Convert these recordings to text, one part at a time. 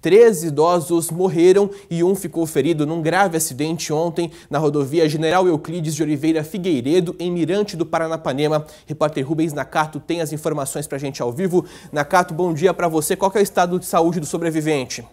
Três idosos morreram e um ficou ferido num grave acidente ontem na rodovia General Euclides de Oliveira Figueiredo, em Mirante do Paranapanema. Repórter Rubens Nakato tem as informações para a gente ao vivo. Nakato, bom dia para você. Qual é o estado de saúde do sobrevivente?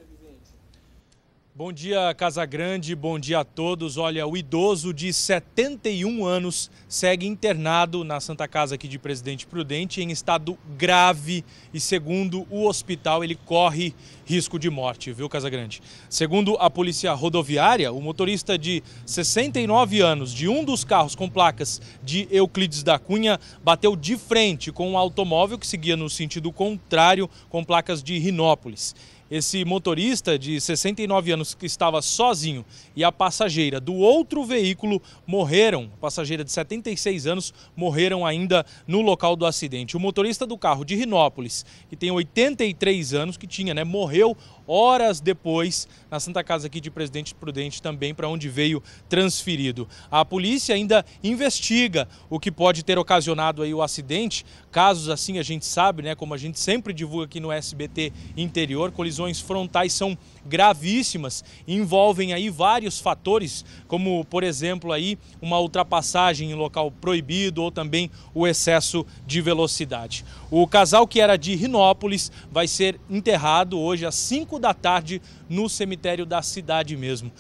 Bom dia, Casa Grande, bom dia a todos. Olha, o idoso de 71 anos segue internado na Santa Casa aqui de Presidente Prudente em estado grave e, segundo o hospital, ele corre risco de morte, viu, Casa Grande? Segundo a Polícia Rodoviária, o motorista de 69 anos de um dos carros com placas de Euclides da Cunha bateu de frente com um automóvel que seguia no sentido contrário com placas de Rinópolis esse motorista de 69 anos que estava sozinho e a passageira do outro veículo morreram. A passageira de 76 anos morreram ainda no local do acidente. O motorista do carro de Rinópolis, que tem 83 anos, que tinha, né, morreu horas depois na Santa Casa aqui de Presidente Prudente também para onde veio transferido. A polícia ainda investiga o que pode ter ocasionado aí o acidente. Casos assim a gente sabe, né, como a gente sempre divulga aqui no SBT Interior, colisões lesões frontais são gravíssimas, envolvem aí vários fatores, como por exemplo aí uma ultrapassagem em local proibido ou também o excesso de velocidade. O casal que era de Rinópolis vai ser enterrado hoje às 5 da tarde no cemitério da cidade mesmo.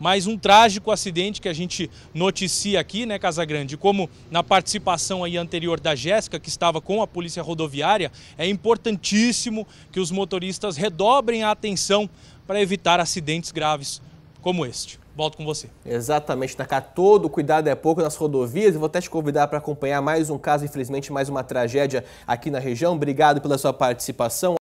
Mais um trágico acidente que a gente noticia aqui, né, Casagrande, como na participação aí anterior da Jéssica, que estava com a Polícia Rodoviária, é importantíssimo que os motoristas redobrem a atenção para evitar acidentes graves como este. Volto com você. Exatamente, Taká. Todo cuidado é pouco nas rodovias. Eu vou até te convidar para acompanhar mais um caso, infelizmente, mais uma tragédia aqui na região. Obrigado pela sua participação.